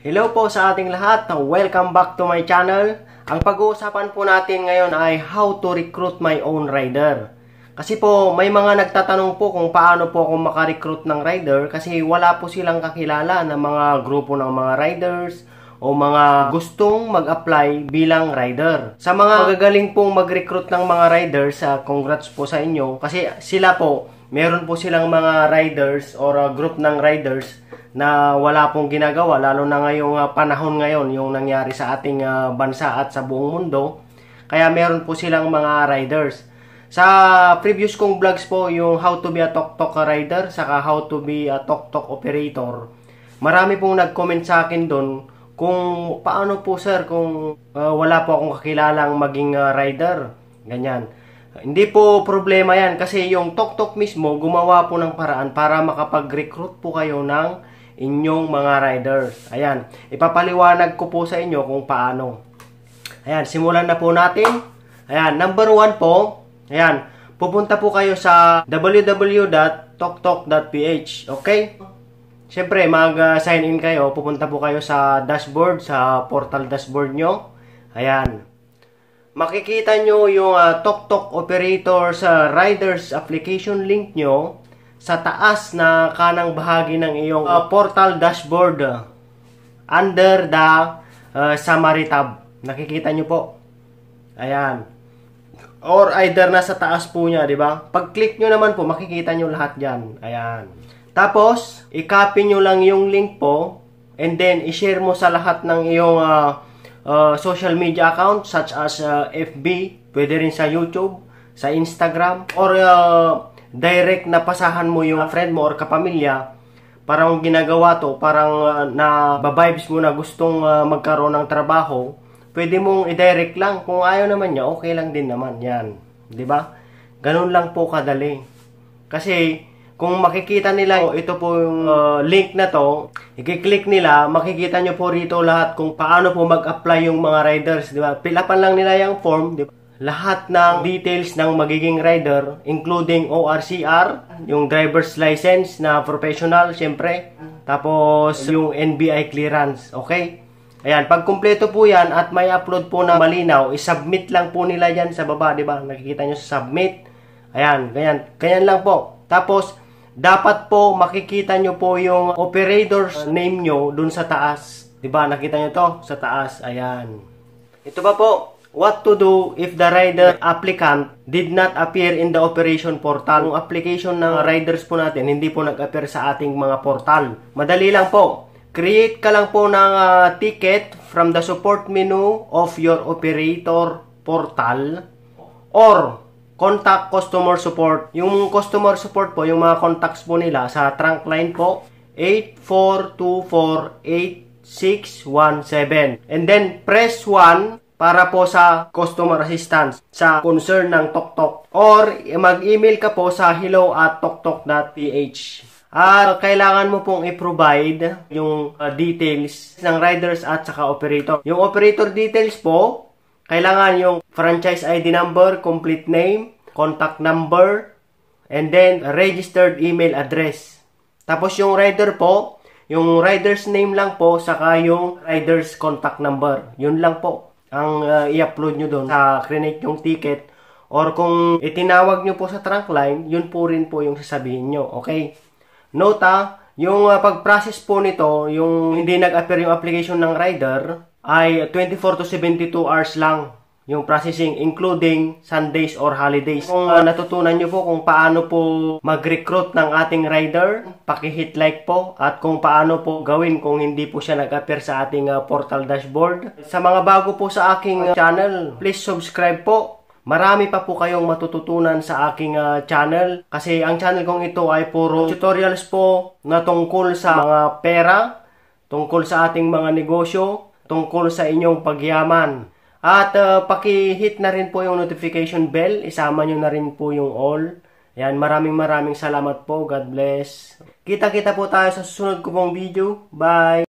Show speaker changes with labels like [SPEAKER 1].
[SPEAKER 1] Hello po sa ating lahat. Welcome back to my channel. Ang pag-uusapan po natin ngayon ay how to recruit my own rider. Kasi po, may mga nagtatanong po kung paano po ako makarecruit ng rider kasi wala po silang kakilala ng mga grupo ng mga riders o mga gustong mag-apply bilang rider. Sa mga magagaling pong mag-recruit ng mga riders, uh, congrats po sa inyo kasi sila po meron po silang mga riders or uh, group ng riders na wala pong ginagawa lalo na ngayong uh, panahon ngayon yung nangyari sa ating uh, bansa at sa buong mundo kaya meron po silang mga riders sa previous kong vlogs po yung how to be a tok-tok rider saka how to be a tok-tok operator marami pong nag-comment sa akin doon kung paano po sir kung uh, wala po akong kakilalang maging uh, rider ganyan hindi po problema yan kasi yung TokTok mismo gumawa po ng paraan para makapag-recruit po kayo ng inyong mga riders. Ayan, ipapaliwanag ko po sa inyo kung paano. Ayan, simulan na po natin. Ayan, number one po, ayan, pupunta po kayo sa www.toktok.ph, okay? Siyempre, mag-sign in kayo, pupunta po kayo sa dashboard, sa portal dashboard nyo. Ayan, makikita nyo yung uh, TokTok operator sa riders application link nyo sa taas na kanang bahagi ng iyong uh, portal dashboard ah, under the uh, summary tab. Nakikita nyo po. Ayan. Or either nasa taas po niya, di ba? Pag-click nyo naman po, makikita nyo lahat yan. Ayan. Tapos, i-copy nyo lang yung link po and then i-share mo sa lahat ng iyong uh, uh, social media account such as uh, FB, pwede rin sa YouTube, sa Instagram, or uh, direct na pasahan mo yung friend mo or kapamilya, parang ginagawa to, parang uh, na vibes mo na gustong uh, magkaroon ng trabaho, pwede mong i-direct lang. Kung ayaw naman niya, okay lang din naman. Yan. ba? Diba? Ganun lang po kadali. Kasi, kung makikita nila oh, ito po yung uh, link na to, i-click nila, makikita nyo po rito lahat kung paano po mag-apply yung mga riders, di ba? Pilapan lang nila yung form, di ba? Lahat ng details ng magiging rider, including ORCR, yung driver's license na professional, syempre. Tapos, yung NBI clearance, okay? Ayan, pag kumpleto po yan at may upload po na malinaw, isubmit lang po nila yan sa baba, di ba? Nakikita nyo sa submit. Ayan, ganyan, ganyan lang po. Tapos, dapat po makikita nyo po yung operator's name nyo dun sa taas. ba diba? Nakita nyo to? Sa taas. Ayan. Ito ba po? What to do if the rider applicant did not appear in the operation portal? Yung application ng riders po natin, hindi po nag-appear sa ating mga portal. Madali lang po. Create ka lang po ng uh, ticket from the support menu of your operator portal or contact customer support. Yung customer support po, yung mga contacts po nila sa trunk line po, 8424817. And then, press 1 para po sa customer assistance sa concern ng TokTok. Or mag-email ka po sa hello at toktok.ph. At kailangan mo pong i-provide yung uh, details ng riders at saka operator. Yung operator details po, kailangan yung franchise ID number, complete name, contact number, and then registered email address. Tapos yung rider po, yung rider's name lang po, saka yung rider's contact number. Yun lang po ang uh, i-upload nyo doon sa crinate yung ticket or kung itinawag nyo po sa trunk line, yun po rin po yung sasabihin nyo. Okay? Nota, yung uh, pag-process po nito, yung hindi nag-appear yung application ng rider, ay 24 to 72 hours lang yung processing including Sundays or holidays. Kung uh, natutunan nyo po kung paano po mag-recruit ng ating rider, paki-hit like po at kung paano po gawin kung hindi po siya nag-appear sa ating uh, portal dashboard. Sa mga bago po sa aking uh, channel, please subscribe po Marami pa po kayong matututunan sa aking uh, channel kasi ang channel kong ito ay puro tutorials po na tungkol sa mga pera, tungkol sa ating mga negosyo, tungkol sa inyong pagyaman. At uh, paki-hit na rin po yung notification bell. Isama nyo na rin po yung all. Yan, maraming maraming salamat po. God bless. Kita-kita po tayo sa susunod ko pong video. Bye!